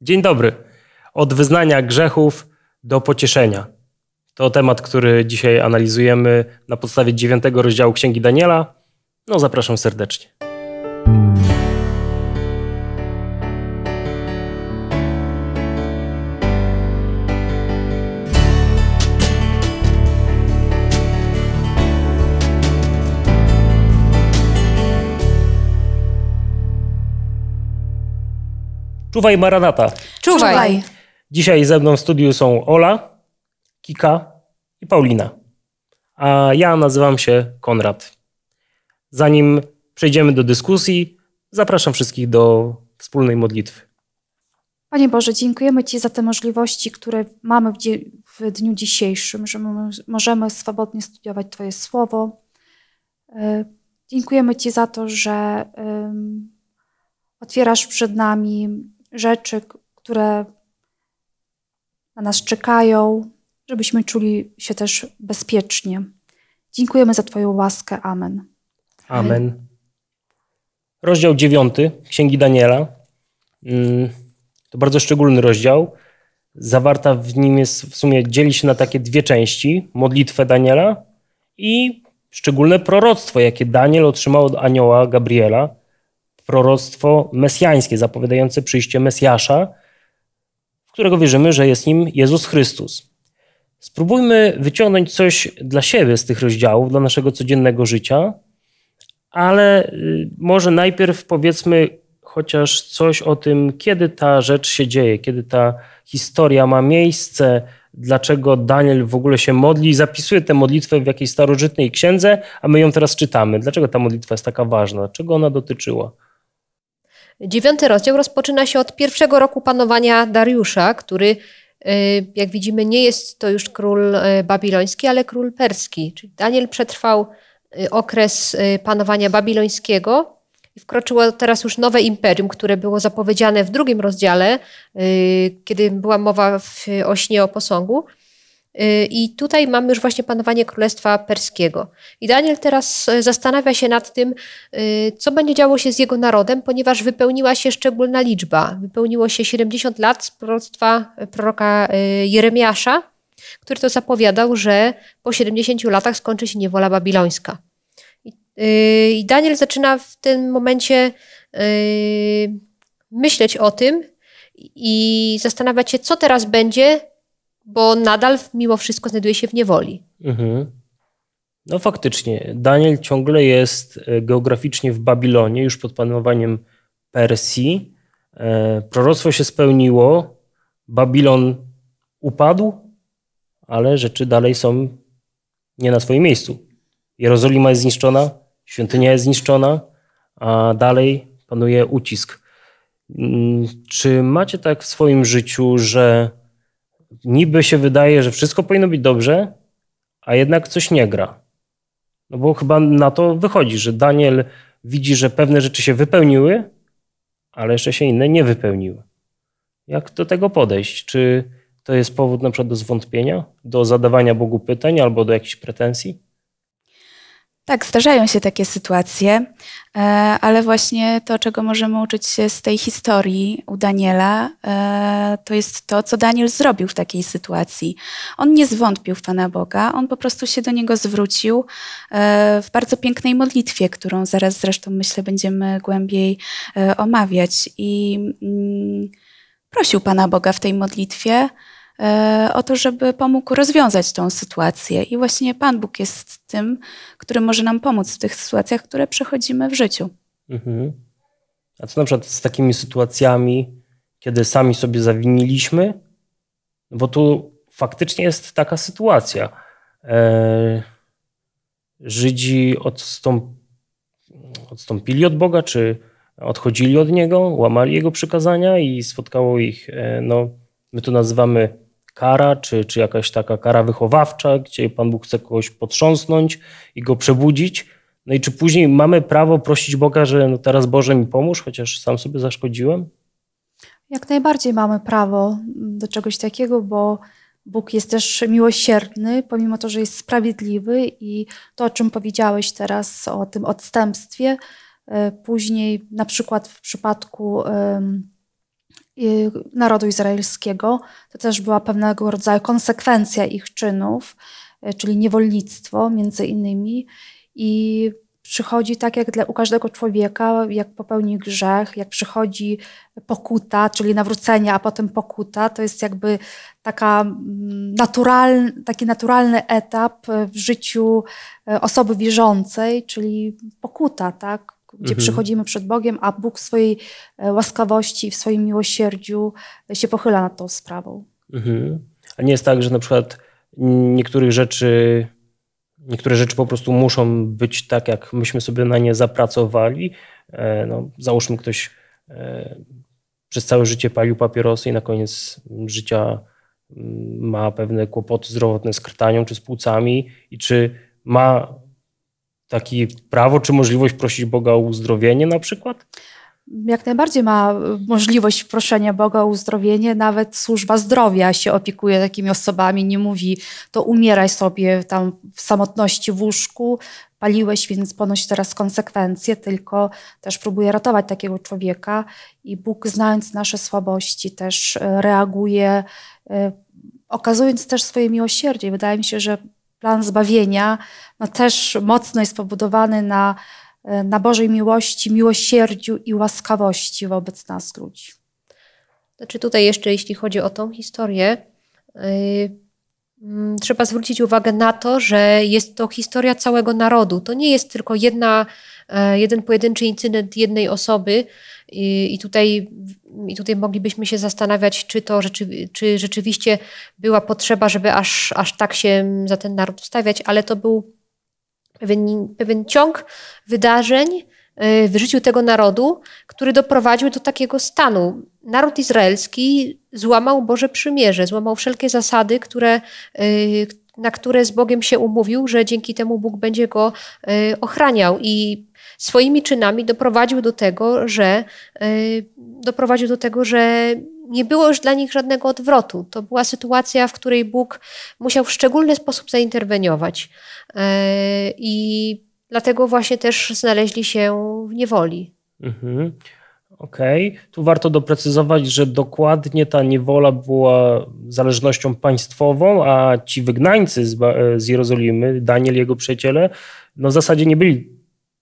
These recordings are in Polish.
Dzień dobry. Od wyznania grzechów do pocieszenia. To temat, który dzisiaj analizujemy na podstawie dziewiątego rozdziału Księgi Daniela. No, zapraszam serdecznie. Czuwaj Maranata. Czuwaj. Czuwaj. Dzisiaj ze mną w studiu są Ola, Kika i Paulina. A ja nazywam się Konrad. Zanim przejdziemy do dyskusji, zapraszam wszystkich do wspólnej modlitwy. Panie Boże, dziękujemy Ci za te możliwości, które mamy w, dniu dzisiejszym, że możemy swobodnie studiować Twoje słowo. E, dziękujemy Ci za to, że otwierasz przed nami rzeczy, które na nas czekają, żebyśmy czuli się też bezpiecznie. Dziękujemy za Twoją łaskę. Amen. Amen. Rozdział 9 Księgi Daniela. Mm, to bardzo szczególny rozdział. Zawarta w nim jest w sumie dzieli się na takie dwie części: modlitwę Daniela i szczególne proroctwo, jakie Daniel otrzymał od anioła Gabriela proroctwo mesjańskie, zapowiadające przyjście Mesjasza, w którego wierzymy, że jest nim Jezus Chrystus. Spróbujmy wyciągnąć coś dla siebie z tych rozdziałów, dla naszego codziennego życia, ale y, może najpierw powiedzmy chociaż coś o tym, kiedy ta rzecz się dzieje, kiedy ta historia ma miejsce, dlaczego Daniel w ogóle się modli i zapisuje tę modlitwę w jakiejś starożytnej księdze, a my ją teraz czytamy. Dlaczego ta modlitwa jest taka ważna? Czego ona dotyczyła? Dziewiąty rozdział rozpoczyna się od pierwszego roku panowania Dariusza, który, y, jak widzimy, nie jest to już król y, babiloński, ale król perski. Czyli Daniel przetrwał y, okres panowania babilońskiego i wkroczyło teraz już nowe imperium, które było zapowiedziane w drugim rozdziale, kiedy była mowa w, o śnie o posągu. Y, I tutaj mamy już właśnie panowanie Królestwa Perskiego. I Daniel teraz y, zastanawia się nad tym, y, co będzie działo się z jego narodem, ponieważ wypełniła się szczególna liczba. Wypełniło się 70 lat z proroctwa proroka Jeremiasza, który to zapowiadał, że po 70 latach skończy się niewola babilońska. I Daniel zaczyna w tym momencie myśleć o tym i zastanawiać się, co teraz będzie, bo nadal mimo wszystko znajduje się w niewoli. Mhm. No faktycznie, Daniel ciągle jest e, geograficznie w Babilonie, już pod panowaniem Persji. E, proroctwo się spełniło, Babilon upadł, ale rzeczy dalej są nie na swoim miejscu. Jerozolima jest zniszczona, świątynia jest zniszczona, a dalej panuje ucisk. Mm, czy macie tak w swoim życiu, że niby się wydaje, że wszystko powinno być dobrze, a jednak coś nie gra. No bo chyba na to wychodzi, że Daniel widzi, że pewne rzeczy się wypełniły, ale jeszcze się inne nie wypełniły. Jak do tego podejść? Czy to jest powód na przykład do zwątpienia, do zadawania Bogu pytań albo do jakichś pretensji? Tak, zdarzają się takie sytuacje, e, ale właśnie to, czego możemy uczyć się z tej historii u Daniela, e, to jest to, co Daniel zrobił w takiej sytuacji. On nie zwątpił w Pana Boga, on po prostu się do niego zwrócił e, w bardzo pięknej modlitwie, którą zaraz zresztą myślę będziemy głębiej omawiać. I mm, prosił Pana Boga w tej modlitwie E, o to, żeby pomógł rozwiązać tą sytuację. I właśnie Pan Bóg jest tym, który może nam pomóc w tych sytuacjach, które przechodzimy w życiu. Mhm. A co na przykład z takimi sytuacjami, kiedy sami sobie zawiniliśmy? Bo tu faktycznie jest taka sytuacja. E, Żydzi odstąp... odstąpili od Boga, czy odchodzili od Niego, łamali Jego przykazania i spotkało ich, e, no, my to nazywamy kara, czy, czy jakaś taka kara wychowawcza, gdzie Pan Bóg chce kogoś potrząsnąć i go przebudzić. No i czy później mamy prawo prosić Boga, że no teraz Boże mi pomóż, chociaż sam sobie zaszkodziłem? Jak najbardziej mamy prawo do czegoś takiego, bo Bóg jest też miłosierny, pomimo to, że jest sprawiedliwy i to, o czym powiedziałeś teraz, o tym odstępstwie, e, później na przykład w przypadku narodu izraelskiego. To też była pewnego rodzaju konsekwencja ich czynów, e, czyli niewolnictwo między innymi. I przychodzi tak jak dla, u każdego człowieka, jak popełni grzech, jak przychodzi pokuta, czyli nawrócenie, a potem pokuta, to jest jakby taka mm, natural, taki naturalny etap w życiu e, osoby wierzącej, czyli pokuta, tak? gdzie mhm. przychodzimy przed Bogiem, a Bóg w swojej e, łaskawości, w swoim miłosierdziu e, się pochyla nad tą sprawą. Mhm. A nie jest tak, że na przykład niektórych rzeczy, niektóre rzeczy po prostu muszą być tak, jak myśmy sobie na nie zapracowali. E, no, załóżmy, ktoś przez całe życie palił papierosy i na koniec życia mm, ma pewne kłopoty zdrowotne z krtanią czy z płucami i czy ma takie prawo czy możliwość prosić Boga o uzdrowienie na przykład? Jak najbardziej ma możliwość proszenia Boga o uzdrowienie, nawet służba zdrowia się opiekuje takimi osobami, nie mówi to umieraj sobie tam w samotności w łóżku, paliłeś, więc ponoś teraz konsekwencje, tylko też próbuje ratować takiego człowieka i Bóg znając nasze słabości też e, reaguje, e, okazując też swoje miłosierdzie. Wydaje mi się, że plan zbawienia no też mocno jest pobudowany na, e, na Bożej miłości, miłosierdziu i łaskawości wobec nas ludzi. Znaczy tutaj jeszcze, jeśli chodzi o tą historię, yy trzeba zwrócić uwagę na to, że jest to historia całego narodu. To nie jest tylko jedna, e, jeden pojedynczy incydent jednej osoby, i, i tutaj, i tutaj moglibyśmy się zastanawiać, czy to rzeczy, czy rzeczywiście była potrzeba, żeby aż, aż tak się za ten naród stawiać, ale to był pewien, pewien ciąg wydarzeń y, w życiu tego narodu, który doprowadził do takiego stanu. Naród izraelski złamał Boże przymierze, złamał wszelkie zasady, które, y, na które z Bogiem się umówił, że dzięki temu Bóg będzie go y, ochraniał. I swoimi czynami doprowadził do tego, że e, doprowadził do tego, że nie było już dla nich żadnego odwrotu. To była sytuacja, w której Bóg musiał w szczególny sposób zainterweniować. E, I dlatego właśnie też znaleźli się w niewoli. Mhm. Okej, okay. tu warto doprecyzować, że dokładnie ta niewola była zależnością państwową, a ci wygnańcy z, z Jerozolimy, Daniel, jego przyjaciele, no w zasadzie nie byli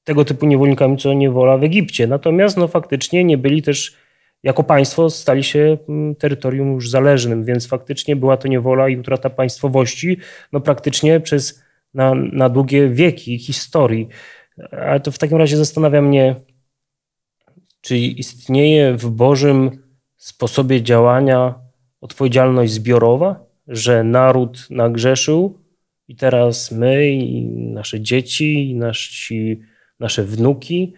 tego typu niewolnikami, co niewola w Egipcie. Natomiast no, faktycznie nie byli też, jako państwo stali się mm, terytorium już zależnym, więc faktycznie była to niewola i utrata państwowości no, praktycznie przez na, na długie wieki historii. Ale to w takim razie zastanawia mnie, czy istnieje w Bożym sposobie działania odpowiedzialność zbiorowa, że naród nagrzeszył i teraz my i nasze dzieci i nasi nasze wnuki,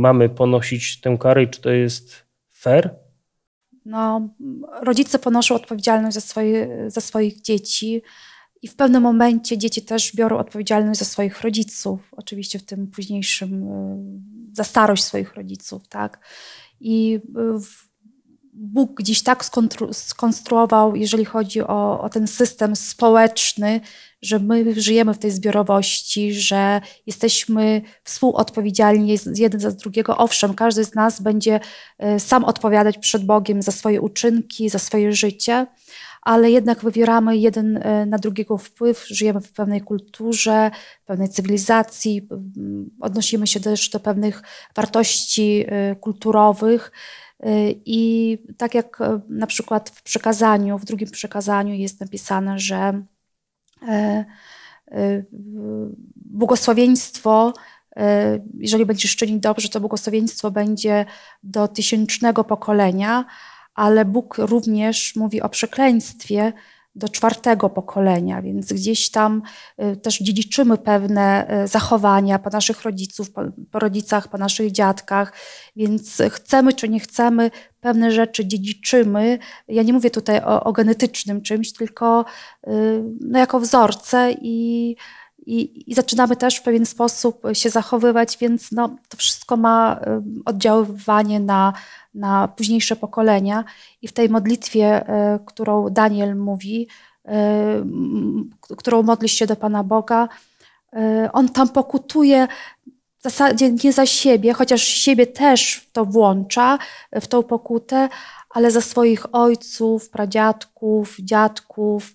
mamy ponosić tę karę i czy to jest fair? No, rodzice ponoszą odpowiedzialność za, swoje, za swoich dzieci i w pewnym momencie dzieci też biorą odpowiedzialność za swoich rodziców, oczywiście w tym późniejszym, y, za starość swoich rodziców, tak? I y, w, Bóg gdzieś tak skonstruował, jeżeli chodzi o, o, ten system społeczny, że my żyjemy w tej zbiorowości, że jesteśmy współodpowiedzialni jeden za drugiego. Owszem, każdy z nas będzie e, sam odpowiadać przed Bogiem za swoje uczynki, za swoje życie, ale jednak wywieramy jeden e, na drugiego wpływ, żyjemy w pewnej kulturze, pewnej cywilizacji, odnosimy się też do pewnych wartości e, kulturowych. Y, I tak jak e, na przykład w przekazaniu, w drugim przekazaniu jest napisane, że e, e, błogosławieństwo, jeżeli będziesz czynić dobrze, to błogosławieństwo będzie do tysięcznego pokolenia, ale Bóg również mówi o przekleństwie, do czwartego pokolenia, więc gdzieś tam y, też dziedziczymy pewne y, zachowania po naszych rodziców, po rodzicach, po naszych dziadkach, więc chcemy czy nie chcemy, pewne rzeczy dziedziczymy. Ja nie mówię tutaj o, o genetycznym czymś, tylko y, no, jako wzorce i i, i, zaczynamy też w pewien sposób się zachowywać, więc no, to wszystko ma oddziaływanie na, na późniejsze pokolenia. I w tej modlitwie, e, którą Daniel mówi, e, którą modli się do Pana Boga, e, on tam pokutuje w zasadzie nie za siebie, chociaż siebie też w to włącza, w tą pokutę, ale za swoich ojców, pradziadków, dziadków,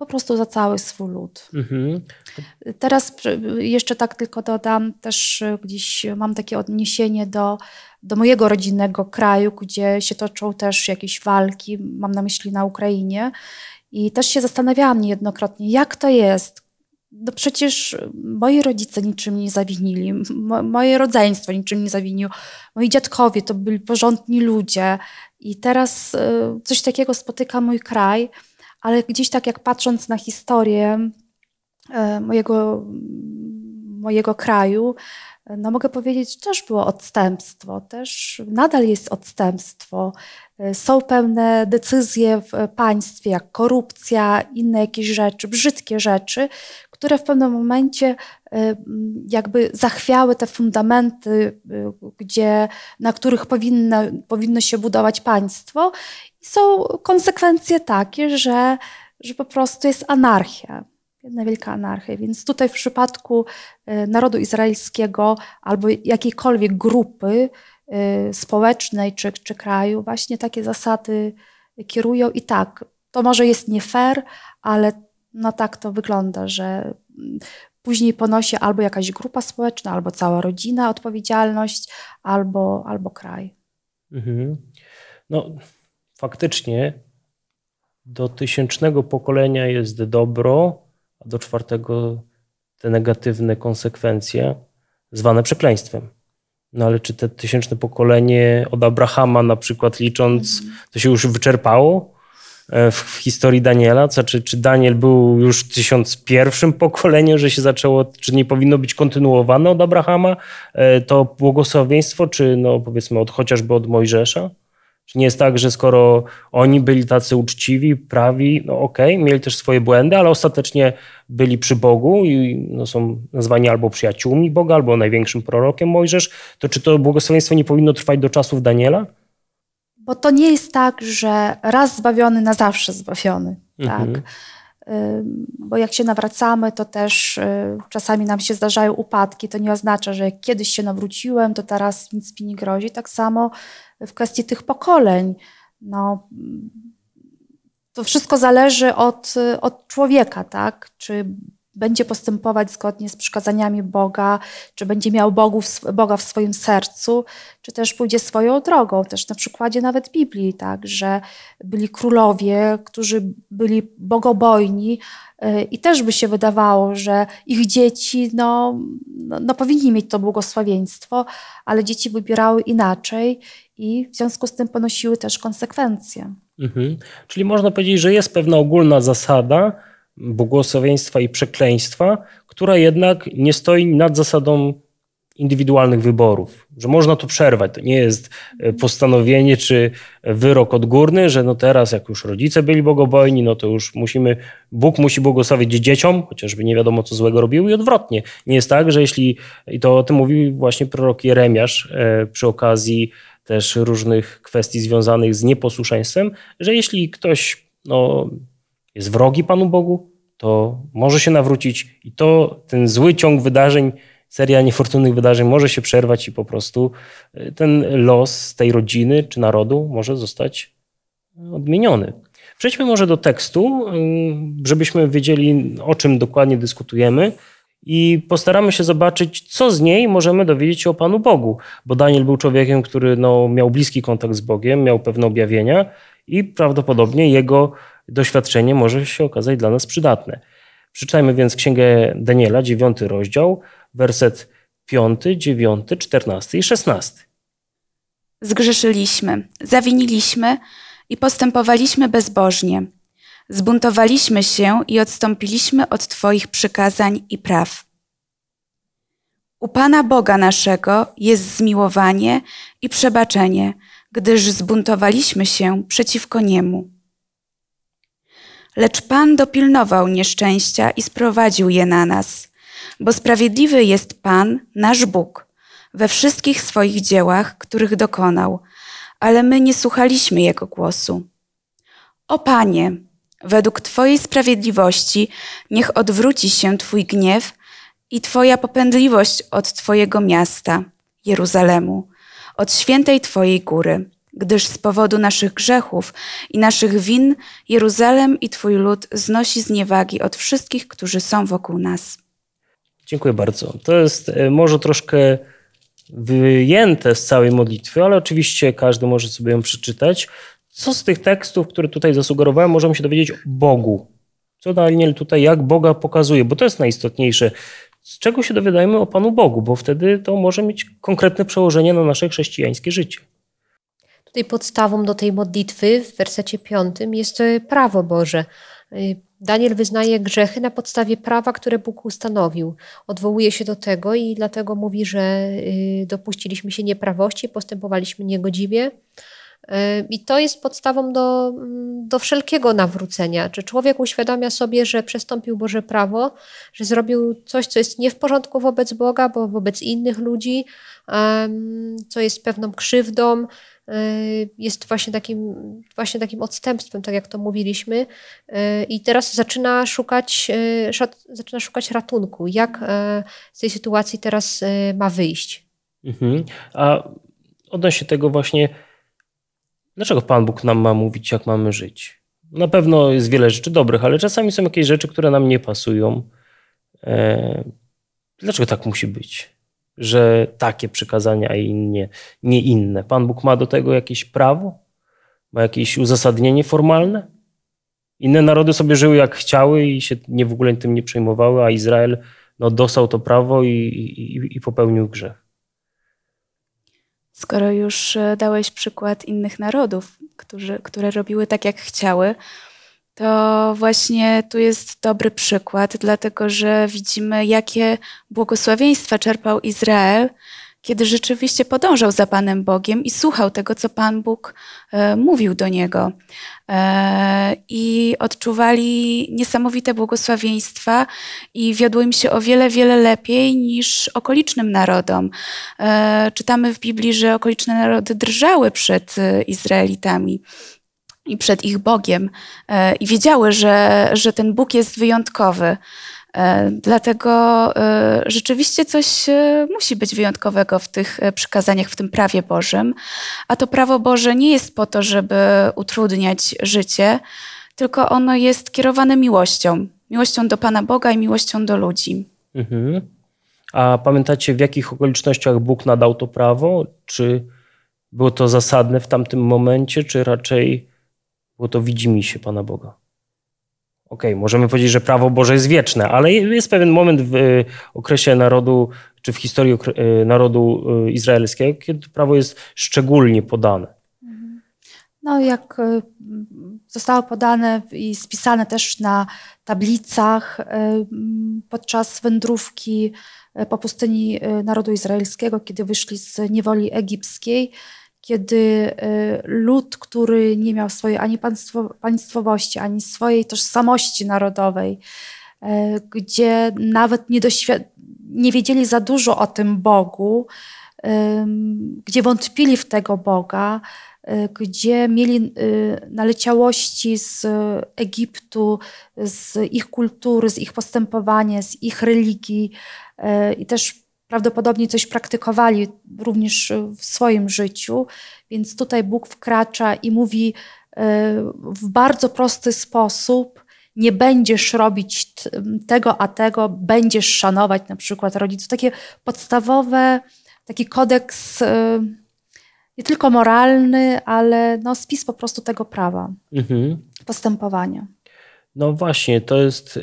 po prostu za cały swój lud. Mhm. Teraz jeszcze tak tylko dodam, też e, gdzieś mam takie odniesienie do, do mojego rodzinnego kraju, gdzie się toczą też jakieś walki, mam na myśli na Ukrainie. I też się zastanawiałam niejednokrotnie, jak to jest, no przecież moi rodzice niczym nie zawinili, Mo moje rodzeństwo niczym nie zawiniło, moi dziadkowie to byli porządni ludzie i teraz y, coś takiego spotyka mój kraj ale gdzieś tak jak patrząc na historię e, mojego, mojego kraju, e, no mogę powiedzieć, też było odstępstwo, też nadal jest odstępstwo. E, są pewne decyzje w państwie, jak korupcja, inne jakieś rzeczy, brzydkie rzeczy, które w pewnym momencie y, jakby zachwiały te fundamenty, y, gdzie, na których powinno, powinno się budować państwo. I są konsekwencje takie, że, że po prostu jest anarchia. Jedna wielka anarchia. Więc tutaj w przypadku y, narodu izraelskiego albo jakiejkolwiek grupy społecznej czy, czy kraju, właśnie takie zasady kierują i tak. To może jest nie fair, ale no tak to wygląda, że mm, później ponosi albo jakaś grupa społeczna, albo cała rodzina odpowiedzialność, albo, albo kraj. Mhm. No faktycznie do tysięcznego pokolenia jest dobro, a do czwartego te negatywne konsekwencje zwane przekleństwem. No ale czy te tysięczne pokolenie od Abrahama na przykład licząc, mhm. to się już wyczerpało? E, w historii Daniela? czy, czy Daniel był już tysiąc pierwszym pokoleniu, że się zaczęło, czy nie powinno być kontynuowane od Abrahama e, to błogosławieństwo, czy no powiedzmy od, chociażby od Mojżesza? Czy nie jest tak, że skoro oni byli tacy uczciwi, prawi, no okej, okay, mieli też swoje błędy, ale ostatecznie byli przy Bogu i no, są nazwani albo przyjaciółmi Boga, albo największym prorokiem Mojżesz, to czy to błogosławieństwo nie powinno trwać do czasów Daniela? Bo to nie jest tak, że raz zbawiony na zawsze zbawiony. Tak? Mhm. Tak? Bo jak się nawracamy, to też y, czasami nam się zdarzają upadki. To nie oznacza, że jak kiedyś się nawróciłem, to teraz nic mi nie grozi. Tak samo w kwestii tych pokoleń. No, to wszystko zależy od, y, od człowieka, tak? Czy będzie postępować zgodnie z przykazaniami Boga, czy będzie miał Boga w swoim sercu, czy też pójdzie swoją drogą. Też na przykładzie nawet Biblii, tak, że byli królowie, którzy byli bogobojni y, i też by się wydawało, że ich dzieci no, no, no powinni mieć to błogosławieństwo, ale dzieci wybierały inaczej i w związku z tym ponosiły też konsekwencje. Mhm. Czyli można powiedzieć, że jest pewna ogólna zasada, błogosławieństwa i przekleństwa, która jednak nie stoi nad zasadą indywidualnych wyborów, że można to przerwać. To nie jest e, postanowienie czy wyrok odgórny, że no teraz jak już rodzice byli bogobojni, no to już musimy, Bóg musi błogosławić dzieciom, chociażby nie wiadomo co złego robił i odwrotnie. Nie jest tak, że jeśli, i to o tym mówił właśnie prorok Jeremiasz e, przy okazji też różnych kwestii związanych z nieposłuszeństwem, że jeśli ktoś no, jest wrogi Panu Bogu, to może się nawrócić i to ten zły ciąg wydarzeń, seria niefortunnych wydarzeń może się przerwać i po prostu e, ten los tej rodziny czy narodu może zostać odmieniony. Przejdźmy może do tekstu, e, żebyśmy wiedzieli, o czym dokładnie dyskutujemy i postaramy się zobaczyć, co z niej możemy dowiedzieć się o Panu Bogu, bo Daniel był człowiekiem, który no, miał bliski kontakt z Bogiem, miał pewne objawienia i prawdopodobnie jego doświadczenie może się okazać dla nas przydatne. Przeczytajmy więc Księgę Daniela, 9 rozdział, werset 5, 9, 14 i 16. Zgrzeszyliśmy, zawiniliśmy i postępowaliśmy bezbożnie. Zbuntowaliśmy się i odstąpiliśmy od Twoich przykazań i praw. U Pana Boga naszego jest zmiłowanie i przebaczenie, gdyż zbuntowaliśmy się przeciwko Niemu lecz Pan dopilnował nieszczęścia i sprowadził je na nas. Bo sprawiedliwy jest Pan, nasz Bóg, we wszystkich swoich dziełach, których dokonał, ale my nie słuchaliśmy Jego głosu. O Panie, według Twojej sprawiedliwości niech odwróci się Twój gniew i Twoja popędliwość od Twojego miasta, Jeruzalemu, od świętej Twojej góry gdyż z powodu naszych grzechów i naszych win Jeruzalem i Twój lud znosi zniewagi od wszystkich, którzy są wokół nas. Dziękuję bardzo. To jest e, może troszkę wyjęte z całej modlitwy, ale oczywiście każdy może sobie ją przeczytać. Co z tych tekstów, które tutaj zasugerowałem, możemy się dowiedzieć o Bogu? Co Daniel tutaj, jak Boga pokazuje? Bo to jest najistotniejsze. Z czego się dowiadajemy o Panu Bogu? Bo wtedy to może mieć konkretne przełożenie na nasze chrześcijańskie życie. Tutaj podstawą do tej modlitwy w wersecie piątym jest e, prawo Boże. E, Daniel wyznaje grzechy na podstawie prawa, które Bóg ustanowił. Odwołuje się do tego i dlatego mówi, że e, dopuściliśmy się nieprawości, postępowaliśmy niegodziwie. I to jest podstawą do, mm, do wszelkiego nawrócenia. Czy człowiek uświadamia sobie, że przestąpił Boże prawo, że zrobił coś, co jest nie w porządku wobec Boga, bo wobec innych ludzi, co jest pewną krzywdą, Y, jest właśnie takim, właśnie takim odstępstwem, tak jak to mówiliśmy. Y, I teraz zaczyna szukać, y, zaczyna szukać ratunku, jak z tej sytuacji teraz ma wyjść. Mhm. A odnośnie tego właśnie, dlaczego Pan Bóg nam ma mówić, jak mamy żyć? Na pewno jest wiele rzeczy dobrych, ale czasami są jakieś rzeczy, które nam nie pasują. E, dlaczego tak musi być? że takie przykazania, a inne, nie inne. Pan Bóg ma do tego jakieś prawo? Ma jakieś uzasadnienie formalne? Inne narody sobie żyły jak chciały i się nie, w ogóle tym nie przejmowały, a Izrael no, dostał to prawo i, i, i popełnił grzech. Skoro już e, dałeś przykład innych narodów, którzy, które robiły tak jak chciały, to właśnie tu jest dobry przykład, dlatego że widzimy, jakie błogosławieństwa czerpał Izrael, kiedy rzeczywiście podążał za Panem Bogiem i słuchał tego, co Pan Bóg e, mówił do niego. E, I odczuwali niesamowite błogosławieństwa i wiodło im się o wiele, wiele lepiej niż okolicznym narodom. E, czytamy w Biblii, że okoliczne narody drżały przed e, Izraelitami i przed ich Bogiem e, i wiedziały, że, że ten Bóg jest wyjątkowy. E, dlatego e, rzeczywiście coś musi być wyjątkowego w tych przykazaniach, w tym prawie Bożym. A to prawo Boże nie jest po to, żeby utrudniać życie, tylko ono jest kierowane miłością. Miłością do Pana Boga i miłością do ludzi. Mhm. A pamiętacie, w jakich okolicznościach Bóg nadał to prawo? Czy było to zasadne w tamtym momencie, czy raczej było to widzi mi się, Pana Boga. Okej, okay, możemy powiedzieć, że prawo Boże jest wieczne, ale jest pewien moment w y, okresie narodu, czy w historii y, narodu y, izraelskiego, kiedy prawo jest szczególnie podane. Mhm. No, jak zostało podane i spisane też na tablicach podczas wędrówki po pustyni narodu izraelskiego, kiedy wyszli z niewoli egipskiej, kiedy e, lud, który nie miał swojej ani państwo, państwowości, ani swojej tożsamości narodowej, e, gdzie nawet nie, nie wiedzieli za dużo o tym Bogu, e, gdzie wątpili w tego Boga, gdzie mieli naleciałości z Egiptu, z ich kultury, z ich postępowania, z ich religii i też prawdopodobnie coś praktykowali również w swoim życiu, więc tutaj Bóg wkracza i mówi e, w bardzo prosty sposób: nie będziesz robić tego a tego, będziesz szanować na przykład rodziców. Takie podstawowe, taki kodeks e, nie tylko moralny, ale no, spis po prostu tego prawa mhm. postępowania. No właśnie, to jest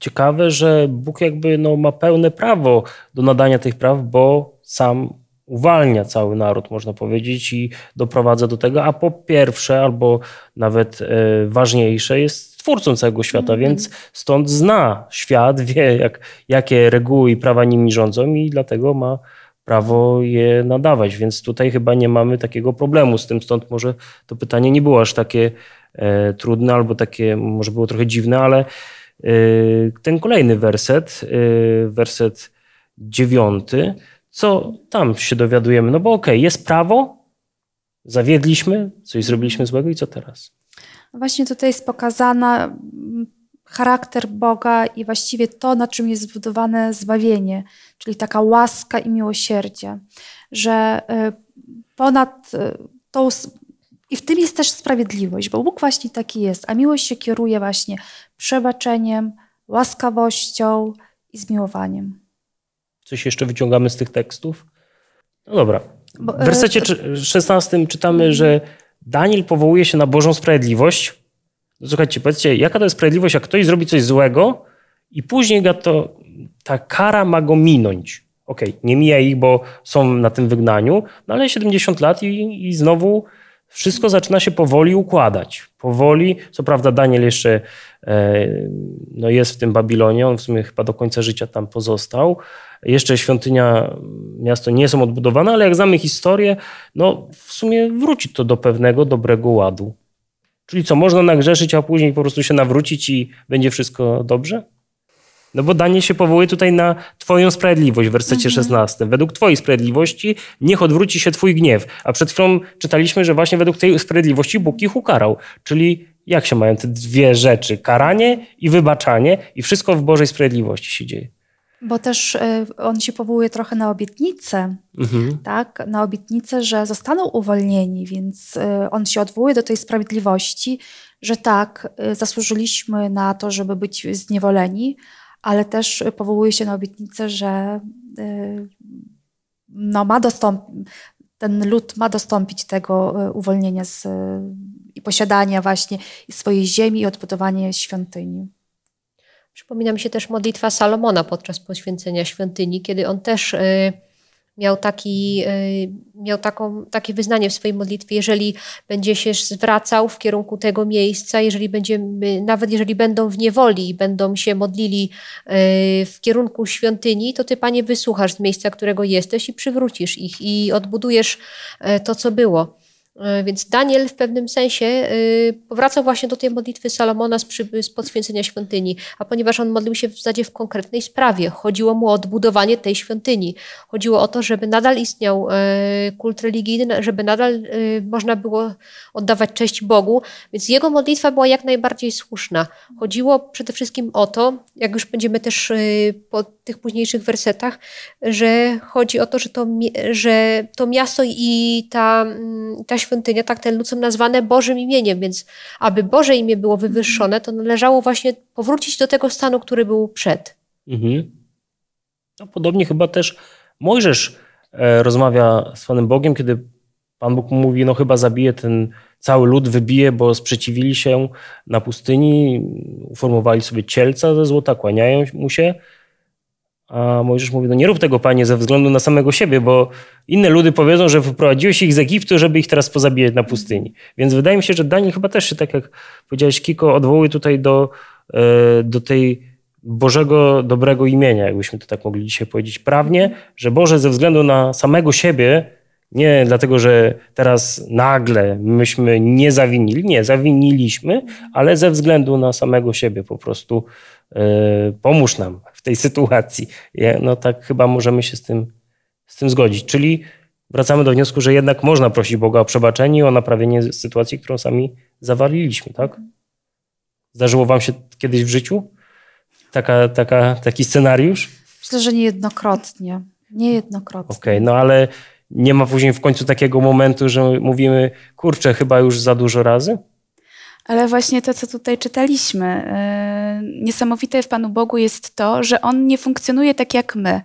ciekawe, że Bóg jakby no, ma pełne prawo do nadania tych praw, bo sam uwalnia cały naród, można powiedzieć, i doprowadza do tego, a po pierwsze, albo nawet e, ważniejsze, jest twórcą całego świata, mm -hmm. więc stąd zna świat, wie jak, jakie reguły i prawa nimi rządzą i dlatego ma prawo je nadawać, więc tutaj chyba nie mamy takiego problemu z tym, stąd może to pytanie nie było aż takie E, trudne albo takie może było trochę dziwne, ale e, ten kolejny werset, e, werset dziewiąty, co tam się dowiadujemy? No bo okej, okay, jest prawo, zawiedliśmy, coś zrobiliśmy złego i co teraz? No właśnie tutaj jest pokazana mm, charakter Boga i właściwie to, na czym jest zbudowane zbawienie, czyli taka łaska i miłosierdzie, że ponad tą i w tym jest też sprawiedliwość, bo Bóg właśnie taki jest, a miłość się kieruje właśnie przebaczeniem, łaskawością i zmiłowaniem. Coś jeszcze wyciągamy z tych tekstów? No dobra. Bo, w e, wersecie to... 16 czytamy, że Daniel powołuje się na Bożą sprawiedliwość. Słuchajcie, powiedzcie, jaka to jest sprawiedliwość, jak ktoś zrobi coś złego i później ga to, ta kara ma go minąć. Okej, okay, nie mija ich, bo są na tym wygnaniu, no ale 70 lat i, i znowu wszystko zaczyna się powoli układać. Powoli, co prawda Daniel jeszcze e, no jest w tym Babilonie, on w sumie chyba do końca życia tam pozostał. Jeszcze świątynia, miasto nie są odbudowane, ale jak znamy historię, no w sumie wróci to do pewnego dobrego ładu. Czyli co, można nagrzeszyć, a później po prostu się nawrócić i będzie wszystko dobrze? No bo Daniel się powołuje tutaj na Twoją sprawiedliwość w wersecie mhm. 16. Według Twojej sprawiedliwości niech odwróci się Twój gniew. A przed chwilą czytaliśmy, że właśnie według tej sprawiedliwości Bóg ich ukarał. Czyli jak się mają te dwie rzeczy? Karanie i wybaczanie, i wszystko w Bożej sprawiedliwości się dzieje. Bo też e, on się powołuje trochę na obietnicę, mhm. tak? Na obietnicę, że zostaną uwolnieni, więc e, on się odwołuje do tej sprawiedliwości, że tak, e, zasłużyliśmy na to, żeby być zniewoleni, ale też powołuje się na obietnicę, że y, no, ma dostąp, ten lud ma dostąpić tego y, uwolnienia z, y, i posiadania właśnie swojej ziemi i odbudowanie świątyni. Przypomina mi się też modlitwa Salomona podczas poświęcenia świątyni, kiedy on też y- miał, taki, e, miał taką, takie wyznanie w swojej modlitwie, jeżeli będzie się zwracał w kierunku tego miejsca, jeżeli będziemy, nawet jeżeli będą w niewoli i będą się modlili e, w kierunku świątyni, to Ty, Panie, wysłuchasz z miejsca, którego jesteś i przywrócisz ich i odbudujesz e, to, co było. E, więc Daniel w pewnym sensie e, powraca właśnie do tej modlitwy Salomona z, przy, z świątyni, a ponieważ on modlił się w zasadzie w konkretnej sprawie, chodziło mu o odbudowanie tej świątyni. Chodziło o to, żeby nadal istniał e, kult religijny, żeby nadal można było oddawać cześć Bogu, więc jego modlitwa była jak najbardziej słuszna. Chodziło przede wszystkim o to, jak już będziemy też po tych późniejszych wersetach, że chodzi o to, że to, że to miasto i ta, mm, ta świątynia, tak ten Lucem nazwane Bożym imieniem, więc aby Boże imię było wywyższone, to należało właśnie powrócić do tego stanu, który był przed. Mhm. No, podobnie chyba też Mojżesz e, rozmawia z Panem Bogiem, kiedy Pan Bóg mówi, no chyba zabije ten cały lud, wybije, bo sprzeciwili się na pustyni, uformowali sobie cielca ze złota, kłaniają mu się, a Mojżesz mówi, no nie rób tego, panie, ze względu na samego siebie, bo inne ludy powiedzą, że wyprowadziłeś ich z Egiptu, żeby ich teraz pozabijać na pustyni. Więc wydaje mi się, że Daniel chyba też się, tak jak powiedziałeś, Kiko, odwołuje tutaj do, e, do tej Bożego dobrego imienia, jakbyśmy to tak mogli dzisiaj powiedzieć prawnie, że Boże ze względu na samego siebie, nie dlatego, że teraz nagle myśmy nie zawinili, nie, zawiniliśmy, ale ze względu na samego siebie po prostu yy, pomóż nam, tej sytuacji. No tak chyba możemy się z tym, z tym zgodzić. Czyli wracamy do wniosku, że jednak można prosić Boga o przebaczenie i o naprawienie sytuacji, którą sami zawaliliśmy, tak? Zdarzyło wam się kiedyś w życiu taka, taka, taki scenariusz? Myślę, że niejednokrotnie. Niejednokrotnie. Okej, okay, no ale nie ma później w końcu takiego momentu, że mówimy, kurczę, chyba już za dużo razy? Ale właśnie to, co tutaj czytaliśmy, y, niesamowite w Panu Bogu jest to, że On nie funkcjonuje tak jak my.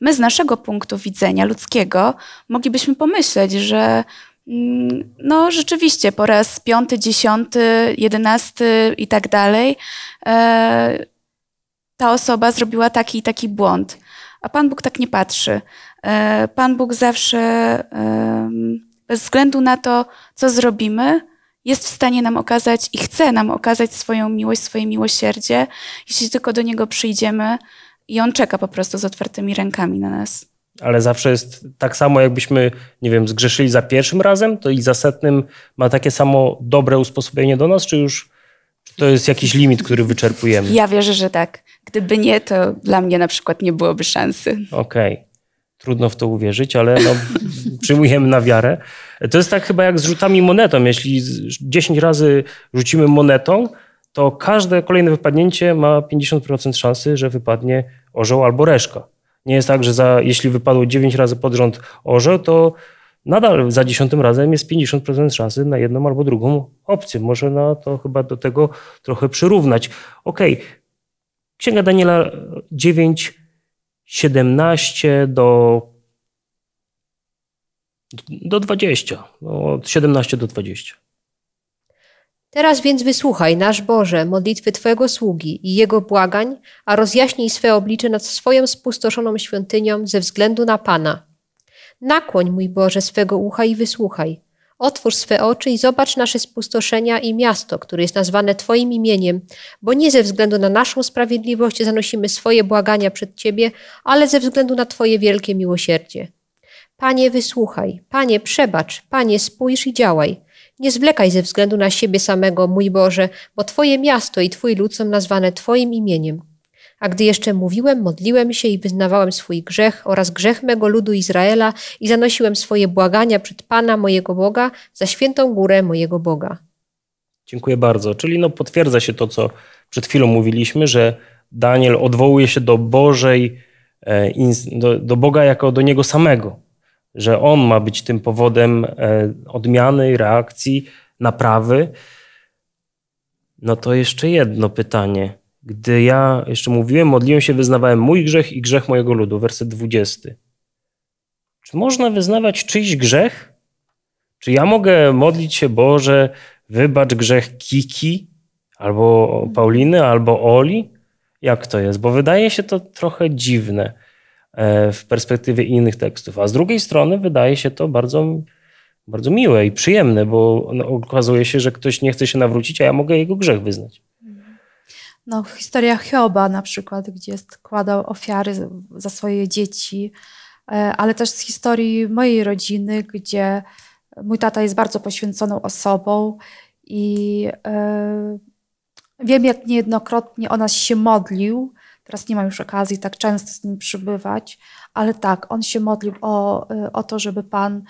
My z naszego punktu widzenia ludzkiego moglibyśmy pomyśleć, że mm, no rzeczywiście po raz piąty, dziesiąty, jedenasty i tak dalej y, ta osoba zrobiła taki i taki błąd. A Pan Bóg tak nie patrzy. Y, Pan Bóg zawsze bez względu na to, co zrobimy, jest w stanie nam okazać i chce nam okazać swoją miłość, swoje miłosierdzie, jeśli tylko do Niego przyjdziemy i On czeka po prostu z otwartymi rękami na nas. Ale zawsze jest tak samo, jakbyśmy, nie wiem, zgrzeszyli za pierwszym razem, to i za setnym ma takie samo dobre usposobienie do nas, czy już to jest jakiś limit, który wyczerpujemy? Ja wierzę, że tak. Gdyby nie, to dla mnie na przykład nie byłoby szansy. Okej. Okay. Trudno w to uwierzyć, ale no, przyjmujemy na wiarę. To jest tak chyba jak z rzutami monetą. Jeśli 10 razy rzucimy monetą, to każde kolejne wypadnięcie ma 50% szansy, że wypadnie orzeł albo reszka. Nie jest tak, że za, jeśli wypadło 9 razy pod rząd orzeł, to nadal za dziesiątym razem jest 50% szansy na jedną albo drugą opcję. Może na to chyba do tego trochę przyrównać. Okej, okay. Księga Daniela 9 17 do, do 20, no, od 17 do 20. Teraz więc wysłuchaj, nasz Boże, modlitwy Twojego sługi i jego błagań, a rozjaśnij swe oblicze nad swoją spustoszoną świątynią ze względu na Pana. Nakłoń, mój Boże, swego ucha i wysłuchaj. Otwórz swe oczy i zobacz nasze spustoszenia i miasto, które jest nazwane Twoim imieniem, bo nie ze względu na naszą sprawiedliwość zanosimy swoje błagania przed Ciebie, ale ze względu na Twoje wielkie miłosierdzie. Panie, wysłuchaj, Panie, przebacz, Panie, spójrz i działaj. Nie zwlekaj ze względu na siebie samego, mój Boże, bo Twoje miasto i Twój lud są nazwane Twoim imieniem. A gdy jeszcze mówiłem, modliłem się i wyznawałem swój grzech oraz grzech mego ludu Izraela i zanosiłem swoje błagania przed Pana mojego Boga za świętą górę mojego Boga. Dziękuję bardzo. Czyli no potwierdza się to, co przed chwilą mówiliśmy, że Daniel odwołuje się do Bożej, e, do, do Boga jako do niego samego, że on ma być tym powodem e, odmiany, reakcji, naprawy. No to jeszcze jedno pytanie gdy ja jeszcze mówiłem, modliłem się, wyznawałem mój grzech i grzech mojego ludu. Werset 20. Czy można wyznawać czyjś grzech? Czy ja mogę modlić się, Boże, wybacz grzech Kiki, albo Pauliny, albo Oli? Jak to jest? Bo wydaje się to trochę dziwne e, w perspektywie innych tekstów. A z drugiej strony wydaje się to bardzo, bardzo miłe i przyjemne, bo no, okazuje się, że ktoś nie chce się nawrócić, a ja mogę jego grzech wyznać no, historia Hioba na przykład, gdzie składał ofiary za swoje dzieci, e, ale też z historii mojej rodziny, gdzie mój tata jest bardzo poświęconą osobą i e, wiem, jak niejednokrotnie o nas się modlił. Teraz nie mam już okazji tak często z nim przybywać, ale tak, on się modlił o, e, o to, żeby Pan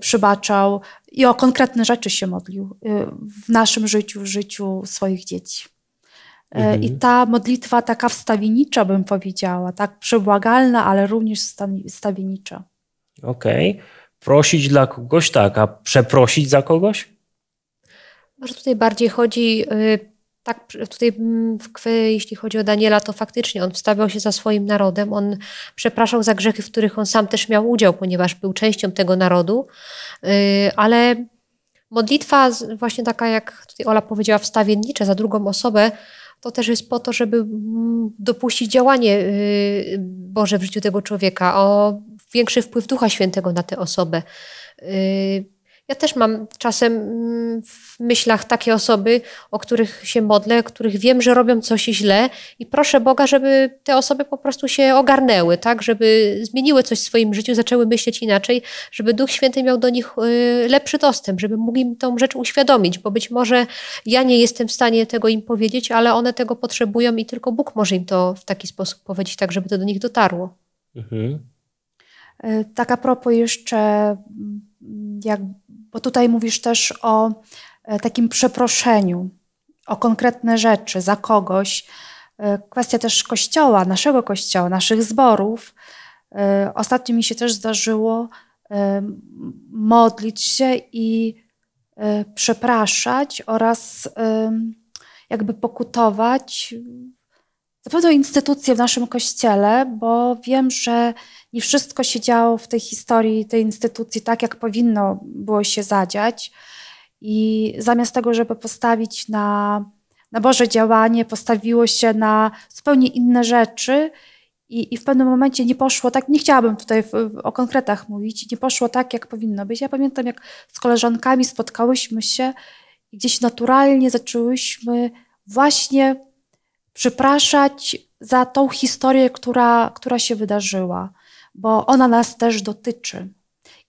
przybaczał i o konkretne rzeczy się modlił w naszym życiu, w życiu swoich dzieci. E, I mhm. ta modlitwa taka wstawienicza, bym powiedziała, tak przebłagalna, ale również wstawienicza. Okej. Okay. Prosić dla kogoś, tak, a przeprosić za kogoś? Może tutaj bardziej chodzi, y, tak, tutaj mm, jeśli chodzi o Daniela, to faktycznie on wstawiał się za swoim narodem, on przepraszał za grzechy, w których on sam też miał udział, ponieważ był częścią tego narodu, y, ale modlitwa, właśnie taka jak tutaj Ola powiedziała, wstawiennicza za drugą osobę, to też jest po to, żeby mm, dopuścić działanie y, Boże w życiu tego człowieka, o większy wpływ Ducha Świętego na tę osobę. Y, ja też mam czasem mm, w myślach takie osoby, o których się modlę, których wiem, że robią coś źle i proszę Boga, żeby te osoby po prostu się ogarnęły, tak? Żeby zmieniły coś w swoim życiu, zaczęły myśleć inaczej, żeby Duch Święty miał do nich y, lepszy dostęp, żeby mógł im tą rzecz uświadomić, bo być może ja nie jestem w stanie tego im powiedzieć, ale one tego potrzebują i tylko Bóg może im to w taki sposób powiedzieć, tak żeby to do nich dotarło. Mhm. Y, tak a propos jeszcze mm, jak bo tutaj mówisz też o e, takim przeproszeniu, o konkretne rzeczy za kogoś. E, kwestia też kościoła, naszego kościoła, naszych zborów. E, ostatnio mi się też zdarzyło modlić się i przepraszać oraz jakby pokutować pewną instytucję w naszym kościele, bo wiem, że nie wszystko się działo w tej historii tej instytucji tak, jak powinno było się zadziać. I zamiast tego, żeby postawić na, na Boże działanie, postawiło się na zupełnie inne rzeczy. I, I, w pewnym momencie nie poszło tak, nie chciałabym tutaj w, w, o konkretach mówić, nie poszło tak, jak powinno być. Ja pamiętam, jak z koleżankami spotkałyśmy się i gdzieś naturalnie zaczęłyśmy właśnie przepraszać za tą historię, która, która się wydarzyła, bo ona nas też dotyczy.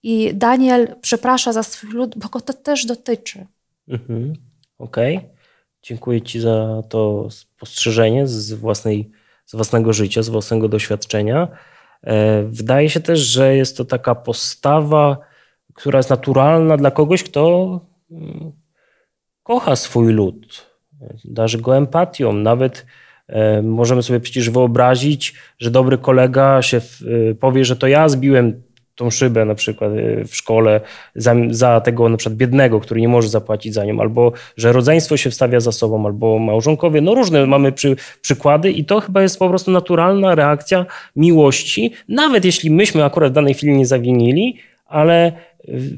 I Daniel przeprasza za swój lud, bo go to też dotyczy. Mhm. Okej. Okay. Dziękuję Ci za to spostrzeżenie z, własnej, z własnego życia, z własnego doświadczenia. E, wydaje się też, że jest to taka postawa, która jest naturalna dla kogoś, kto mm, kocha swój lud, darzy go empatią. Nawet e, możemy sobie przecież wyobrazić, że dobry kolega się e, powie, że to ja zbiłem tą szybę na przykład e, w szkole za, za, tego na przykład biednego, który nie może zapłacić za nią, albo że rodzeństwo się wstawia za sobą, albo małżonkowie. No różne mamy przy, przykłady i to chyba jest po prostu naturalna reakcja miłości, nawet jeśli myśmy akurat w danej chwili nie zawinili, ale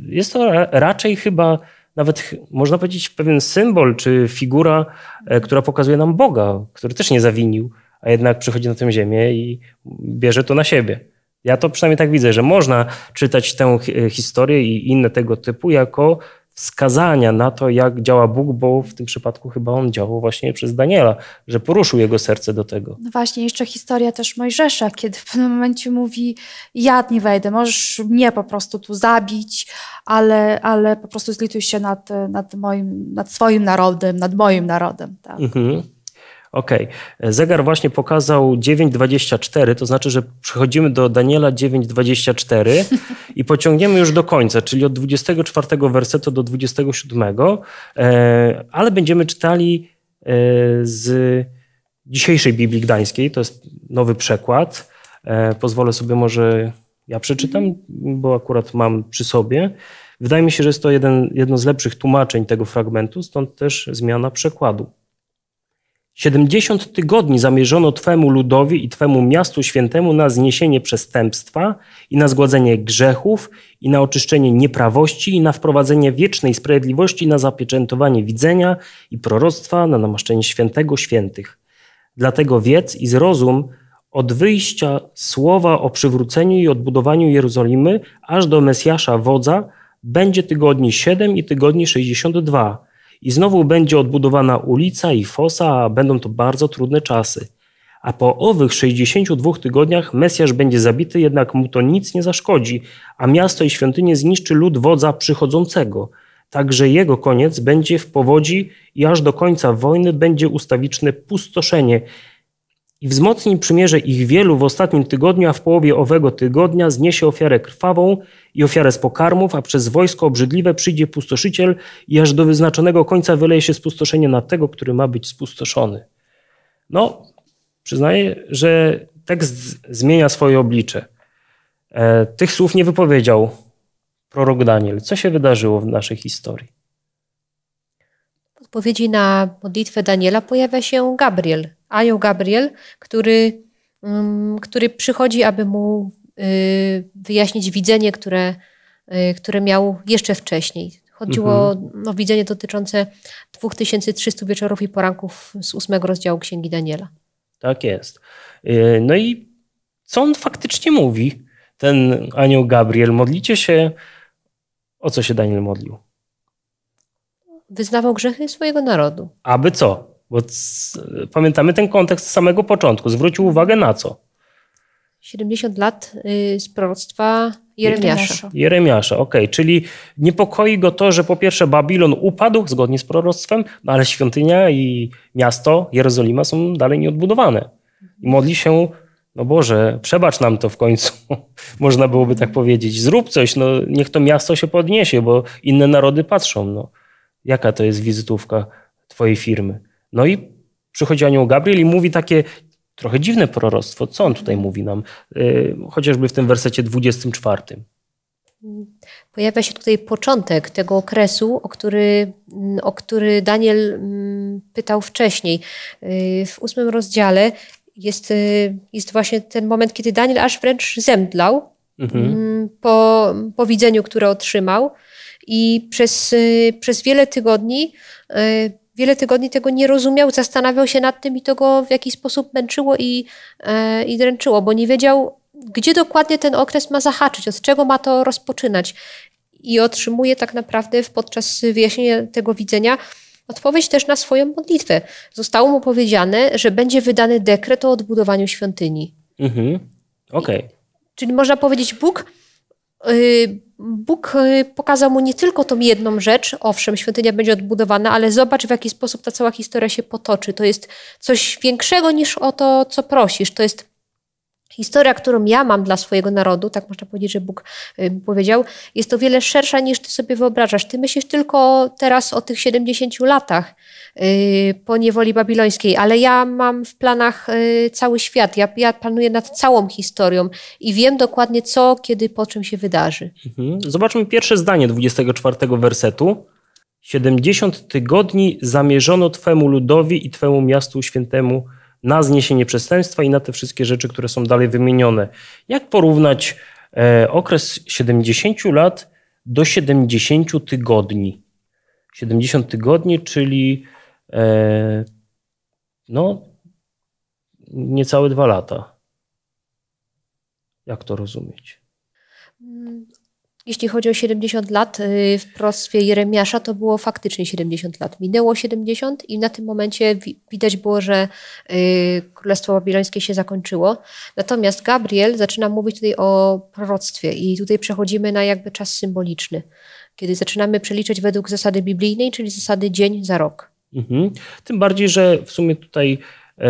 jest to raczej chyba nawet można powiedzieć pewien symbol czy figura, e, która pokazuje nam Boga, który też nie zawinił, a jednak przychodzi na tę ziemię i bierze to na siebie. Ja to przynajmniej tak widzę, że można czytać tę historię i inne tego typu jako wskazania na to, jak działa Bóg, bo w tym przypadku chyba on działał właśnie przez Daniela, że poruszył jego serce do tego. No właśnie, jeszcze historia też Mojżesza, kiedy w pewnym momencie mówi: Ja nie wejdę, możesz mnie po prostu tu zabić, ale, ale po prostu zlituj się nad, nad, moim, nad swoim narodem, nad moim narodem. Tak. Mhm. OK. Zegar właśnie pokazał 9.24, to znaczy, że przechodzimy do Daniela 9.24 i pociągniemy już do końca, czyli od 24 wersetu do 27, e, ale będziemy czytali e, z dzisiejszej Biblii Gdańskiej, to jest nowy przekład. E, pozwolę sobie może ja przeczytam, bo akurat mam przy sobie. Wydaje mi się, że jest to jeden, jedno z lepszych tłumaczeń tego fragmentu, stąd też zmiana przekładu. Siedemdziesiąt tygodni zamierzono Twemu ludowi i Twemu miastu świętemu na zniesienie przestępstwa i na zgładzenie grzechów i na oczyszczenie nieprawości i na wprowadzenie wiecznej sprawiedliwości, na zapieczętowanie widzenia i proroctwa, na namaszczenie świętego świętych. Dlatego wiedz i zrozum od wyjścia słowa o przywróceniu i odbudowaniu Jerozolimy aż do Mesjasza wodza będzie tygodni 7 i tygodni 62 i znowu będzie odbudowana ulica i fosa, a będą to bardzo trudne czasy. A po owych 62 tygodniach Mesjasz będzie zabity, jednak mu to nic nie zaszkodzi, a miasto i świątynię zniszczy lud wodza przychodzącego. Także jego koniec będzie w powodzi i aż do końca wojny będzie ustawiczne pustoszenie, i wzmocni przymierze ich wielu w ostatnim tygodniu, a w połowie owego tygodnia zniesie ofiarę krwawą i ofiarę z pokarmów, a przez wojsko obrzydliwe przyjdzie pustoszyciel i aż do wyznaczonego końca wyleje się spustoszenie na tego, który ma być spustoszony. No, przyznaję, że tekst zmienia swoje oblicze. E, tych słów nie wypowiedział prorok Daniel. Co się wydarzyło w naszej historii? W odpowiedzi na modlitwę Daniela pojawia się Gabriel, Anioł Gabriel, który, mm, który przychodzi, aby mu y, wyjaśnić widzenie, które, y, które miał jeszcze wcześniej. Chodziło mhm. o widzenie dotyczące 2300 wieczorów i poranków z ósmego rozdziału Księgi Daniela. Tak jest. Y, no i co on faktycznie mówi, ten anioł Gabriel? Modlicie się. O co się Daniel modlił? Wyznawał grzechy swojego narodu. Aby co? Bo pamiętamy ten kontekst z samego początku. Zwrócił uwagę na co? 70 lat y, z proroctwa Jeremiasza. Jeremiasza, okej. Okay. Czyli niepokoi go to, że po pierwsze Babilon upadł zgodnie z proroctwem, no ale świątynia i miasto Jerozolima są dalej nieodbudowane. I modli się, no Boże, przebacz nam to w końcu, można byłoby tak powiedzieć. Zrób coś, no niech to miasto się podniesie, bo inne narody patrzą. No. Jaka to jest wizytówka twojej firmy? No i przychodzi anioł Gabriel i mówi takie trochę dziwne proroctwo. Co on tutaj mówi nam? Y, chociażby w tym wersecie 24. Pojawia się tutaj początek tego okresu, o który, mm, o który Daniel mm, pytał wcześniej. Y, w ósmym rozdziale jest, y, jest właśnie ten moment, kiedy Daniel aż wręcz zemdlał mhm. Mm, po, po widzeniu, które otrzymał. I przez, przez wiele tygodni wiele tygodni tego nie rozumiał, zastanawiał się nad tym i to go w jakiś sposób męczyło i, e, i dręczyło, bo nie wiedział, gdzie dokładnie ten okres ma zahaczyć, od czego ma to rozpoczynać. I otrzymuje tak naprawdę podczas wyjaśnienia tego widzenia odpowiedź też na swoją modlitwę. Zostało mu powiedziane, że będzie wydany dekret o odbudowaniu świątyni. Mhm. Okej. Okay. Czyli można powiedzieć, Bóg Y, Bóg y, pokazał mu nie tylko tą jedną rzecz, owszem, świątynia będzie odbudowana, ale zobacz, w jaki sposób ta cała historia się potoczy. To jest coś większego niż o to, co prosisz. To jest Historia, którą ja mam dla swojego narodu, tak można powiedzieć, że Bóg y, powiedział, jest o wiele szersza niż ty sobie wyobrażasz. Ty myślisz tylko teraz o tych 70 latach y, po niewoli babilońskiej, ale ja mam w planach y, cały świat. Ja, ja planuję nad całą historią i wiem dokładnie co, kiedy, po czym się wydarzy. Mhm. Zobaczmy pierwsze zdanie 24 wersetu. 70 tygodni zamierzono Twemu ludowi i Twemu miastu świętemu na zniesienie przestępstwa i na te wszystkie rzeczy, które są dalej wymienione. Jak porównać e, okres 70 lat do 70 tygodni? 70 tygodni, czyli e, no, niecałe dwa lata. Jak to rozumieć? jeśli chodzi o 70 lat y, w prostwie Jeremiasza, to było faktycznie 70 lat. Minęło 70 i na tym momencie widać było, że y, Królestwo Babilońskie się zakończyło. Natomiast Gabriel zaczyna mówić tutaj o proroctwie i tutaj przechodzimy na jakby czas symboliczny, kiedy zaczynamy przeliczać według zasady biblijnej, czyli zasady dzień za rok. Mhm. Tym bardziej, że w sumie tutaj E,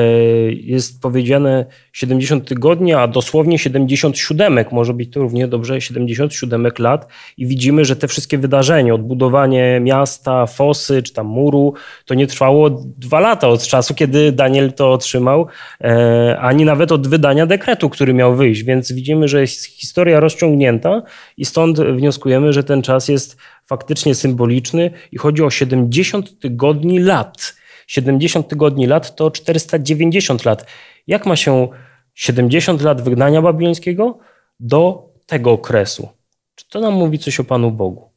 jest powiedziane 70 tygodni, a dosłownie 77, może być to równie dobrze 77 lat i widzimy, że te wszystkie wydarzenia, odbudowanie miasta, fosy czy tam muru, to nie trwało dwa lata od czasu, kiedy Daniel to otrzymał, e, ani nawet od wydania dekretu, który miał wyjść, więc widzimy, że jest historia rozciągnięta i stąd wnioskujemy, że ten czas jest faktycznie symboliczny i chodzi o 70 tygodni lat 70 tygodni lat to 490 lat. Jak ma się 70 lat wygnania babilońskiego do tego okresu? Czy to nam mówi coś o Panu Bogu?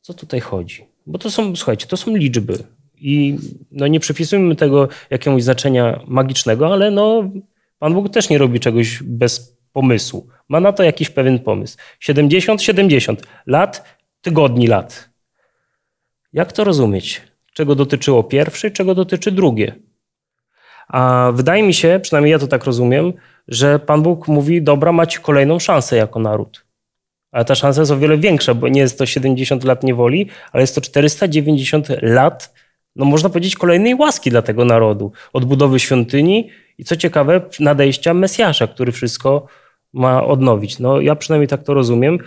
Co tutaj chodzi? Bo to są, słuchajcie, to są liczby. I no nie przypisujmy tego jakiemuś znaczenia magicznego, ale no, Pan Bóg też nie robi czegoś bez pomysłu. Ma na to jakiś pewien pomysł. 70, 70 lat, tygodni lat. Jak to rozumieć? czego dotyczyło pierwsze, czego dotyczy drugie. A wydaje mi się, przynajmniej ja to tak rozumiem, że Pan Bóg mówi: Dobra, macie kolejną szansę jako naród. Ale ta szansa jest o wiele większa, bo nie jest to 70 lat niewoli, ale jest to 490 lat, no można powiedzieć, kolejnej łaski dla tego narodu. Odbudowy świątyni i co ciekawe, nadejścia Mesjasza, który wszystko ma odnowić. No ja przynajmniej tak to rozumiem,